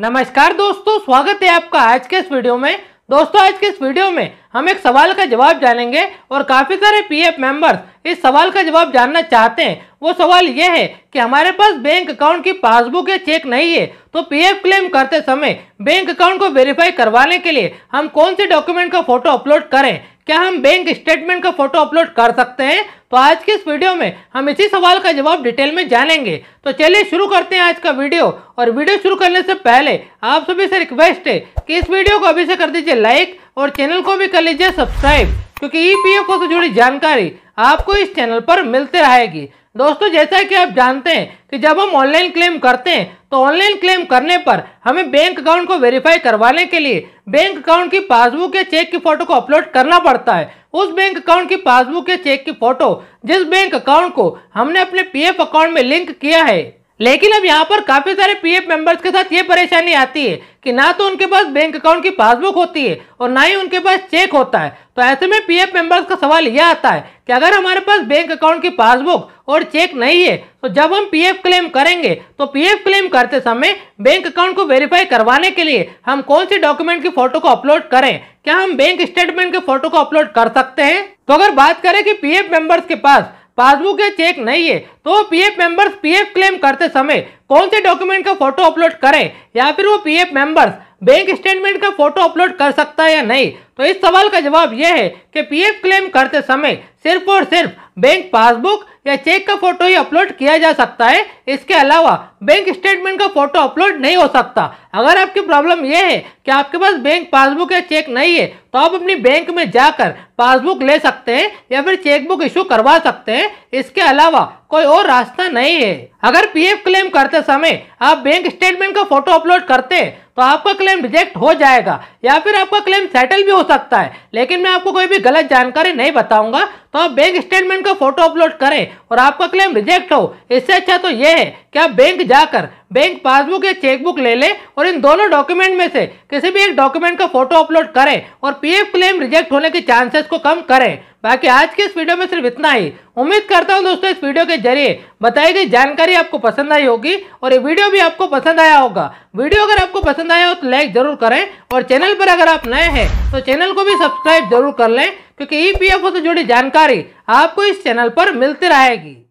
नमस्कार दोस्तों स्वागत है आपका आज के इस वीडियो में दोस्तों आज के इस वीडियो में हम एक सवाल का जवाब जानेंगे और काफ़ी सारे पीएफ मेंबर्स इस सवाल का जवाब जानना चाहते हैं वो सवाल ये है कि हमारे पास बैंक अकाउंट की पासबुक या चेक नहीं है तो पीएफ क्लेम करते समय बैंक अकाउंट को वेरीफाई करवाने के लिए हम कौन से डॉक्यूमेंट का फोटो अपलोड करें क्या हम बैंक स्टेटमेंट का फोटो अपलोड कर सकते हैं तो आज के इस वीडियो में हम इसी सवाल का जवाब डिटेल में जानेंगे तो चलिए शुरू करते हैं आज का वीडियो और वीडियो शुरू करने से पहले आप सभी से रिक्वेस्ट है कि इस वीडियो को अभी से कर दीजिए लाइक और चैनल को भी कर लीजिए सब्सक्राइब क्योंकि ईपीएफओ से जुड़ी जानकारी आपको इस चैनल पर मिलते रहेगी दोस्तों जैसा कि आप जानते हैं कि जब हम ऑनलाइन क्लेम करते हैं तो ऑनलाइन क्लेम करने पर हमें बैंक अकाउंट को वेरीफाई करवाने के लिए बैंक अकाउंट की पासबुक या चेक की फोटो को अपलोड करना पड़ता है उस बैंक अकाउंट की पासबुक या चेक की फोटो जिस बैंक अकाउंट को हमने अपने पीएफ अकाउंट में लिंक किया है लेकिन अब यहाँ पर काफी सारे पीएफ मेंबर्स के साथ ये परेशानी आती है कि ना तो उनके पास बैंक अकाउंट की पासबुक होती है और ना ही उनके पास चेक होता है तो ऐसे में पीएफ मेंबर्स का सवाल यह आता है कि अगर हमारे पास बैंक अकाउंट की पासबुक और चेक नहीं है तो जब हम पीएफ क्लेम करेंगे तो पीएफ क्लेम करते समय बैंक अकाउंट को वेरीफाई करवाने के लिए हम कौन से डॉक्यूमेंट की फोटो को अपलोड करें क्या हम बैंक स्टेटमेंट के फोटो को अपलोड कर सकते हैं तो अगर बात करें कि पीएफ मेंबर्स के पास पासबुक या चेक नहीं है तो पीएफ मेंबर्स पीएफ क्लेम करते समय कौन से डॉक्यूमेंट का फोटो अपलोड करें या फिर वो पीएफ मेंबर्स बैंक स्टेटमेंट का फोटो अपलोड कर सकता है या नहीं तो इस सवाल का जवाब यह है कि पीएफ क्लेम करते समय सिर्फ और सिर्फ बैंक पासबुक या चेक का फोटो ही अपलोड किया जा सकता है इसके अलावा बैंक स्टेटमेंट का फोटो अपलोड नहीं हो सकता अगर आपकी प्रॉब्लम यह है कि आपके पास बैंक पासबुक या चेक नहीं है तो आप अपनी बैंक में जाकर पासबुक ले सकते हैं या फिर चेकबुक इशू करवा सकते हैं इसके अलावा कोई और रास्ता नहीं है अगर पी क्लेम करते समय आप बैंक स्टेटमेंट का फोटो अपलोड करते तो आपका क्लेम रिजेक्ट हो जाएगा या फिर आपका क्लेम सेटल भी हो सकता है लेकिन मैं आपको कोई भी गलत जानकारी नहीं बताऊंगा तो आप बैंक स्टेटमेंट का फोटो अपलोड करें और आपका क्लेम रिजेक्ट हो इससे अच्छा तो ये है कि आप बैंक जाकर बैंक पासबुक या चेकबुक ले लें और इन दोनों डॉक्यूमेंट में से किसी भी एक डॉक्यूमेंट का फोटो अपलोड करें और पीएफ क्लेम रिजेक्ट होने के चांसेस को कम करें बाकी आज के इस वीडियो में सिर्फ इतना ही उम्मीद करता हूं दोस्तों इस वीडियो के जरिए बताई गई जानकारी आपको पसंद आई होगी और ये वीडियो भी आपको पसंद आया होगा वीडियो अगर आपको पसंद आया हो तो लाइक जरूर करें और चैनल पर अगर आप नए हैं तो चैनल को भी सब्सक्राइब जरूर कर लें क्योंकि ई पी एफ ओ से जुड़ी जानकारी आपको इस चैनल पर मिलती रहेगी